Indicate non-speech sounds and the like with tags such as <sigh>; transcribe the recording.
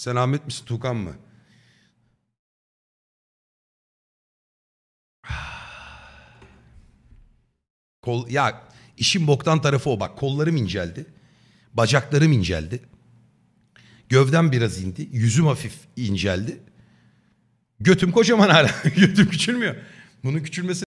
Sen Ahmet misin Tukan mı? <sighs> Kol, ya işin boktan tarafı o bak. Kollarım inceldi. Bacaklarım inceldi. Gövdem biraz indi. Yüzüm hafif inceldi. Götüm kocaman hala. <laughs> Götüm küçülmüyor. Bunun küçülmesi